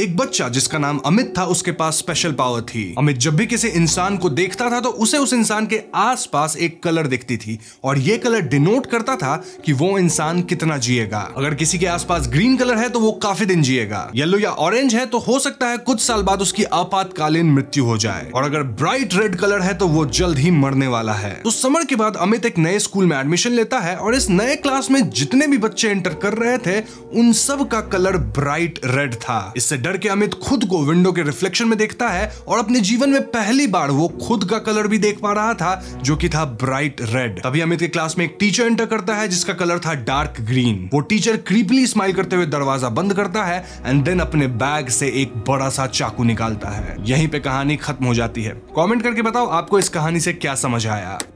एक बच्चा जिसका नाम अमित था उसके पास स्पेशल पावर थी अमित जब भी किसी इंसान को देखता था तो उसे उस इंसान के आसपास एक कलर दिखती थी और ये कलर डिनोट करता था कि वो इंसान कितना जिएगा अगर किसी के आसपास ग्रीन कलर है तो वो काफी दिन जिएगा येलो या ऑरेंज है तो हो सकता है कुछ साल बाद उसकी आपातकालीन मृत्यु हो जाए और अगर ब्राइट रेड कलर है तो वो जल्द ही मरने वाला है तो समर के बाद अमित एक नए स्कूल में एडमिशन लेता है और इस नए क्लास में जितने भी बच्चे एंटर कर रहे थे उन सब का कलर ब्राइट रेड था इससे डर के अमित खुद को विंडो के रिफ्लेक्शन में देखता है और अपने जीवन में पहली बार वो खुद का कलर भी देख पा रहा था जो कि था ब्राइट रेड तभी अमित के क्लास में एक टीचर एंटर करता है जिसका कलर था डार्क ग्रीन वो टीचर क्रीपली स्माइल करते हुए दरवाजा बंद करता है एंड देन अपने बैग से एक बड़ा सा चाकू निकालता है यहीं पे कहानी खत्म हो जाती है कमेंट करके बताओ आपको इस कहानी से क्या समझ आया